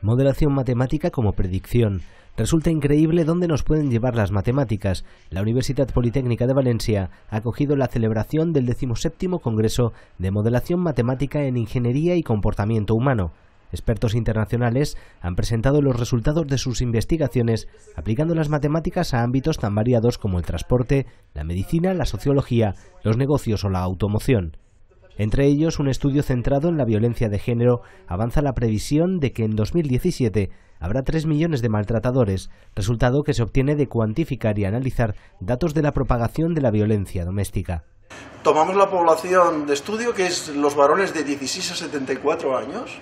Modelación matemática como predicción. Resulta increíble dónde nos pueden llevar las matemáticas. La Universidad Politécnica de Valencia ha acogido la celebración del 17 Congreso de Modelación Matemática en Ingeniería y Comportamiento Humano. Expertos internacionales han presentado los resultados de sus investigaciones aplicando las matemáticas a ámbitos tan variados como el transporte, la medicina, la sociología, los negocios o la automoción. Entre ellos, un estudio centrado en la violencia de género avanza la previsión de que en 2017 habrá 3 millones de maltratadores, resultado que se obtiene de cuantificar y analizar datos de la propagación de la violencia doméstica. Tomamos la población de estudio, que es los varones de 16 a 74 años,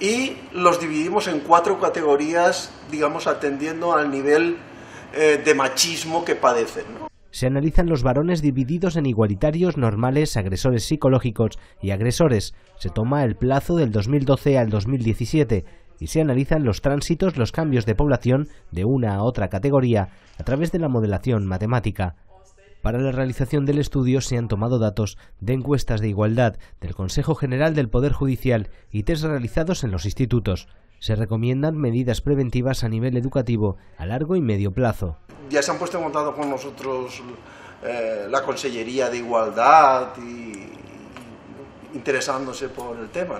y los dividimos en cuatro categorías, digamos, atendiendo al nivel eh, de machismo que padecen se analizan los varones divididos en igualitarios, normales, agresores psicológicos y agresores. Se toma el plazo del 2012 al 2017 y se analizan los tránsitos, los cambios de población de una a otra categoría a través de la modelación matemática. Para la realización del estudio se han tomado datos de encuestas de igualdad del Consejo General del Poder Judicial y test realizados en los institutos. Se recomiendan medidas preventivas a nivel educativo a largo y medio plazo ya se han puesto en contacto con nosotros eh, la Consellería de Igualdad y, interesándose por el tema,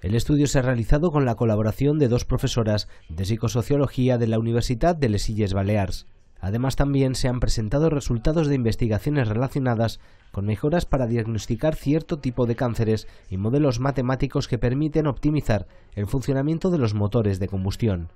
El estudio se ha realizado con la colaboración de dos profesoras de psicosociología de la Universidad de Lesilles Balears. Además, también se han presentado resultados de investigaciones relacionadas con mejoras para diagnosticar cierto tipo de cánceres y modelos matemáticos que permiten optimizar el funcionamiento de los motores de combustión.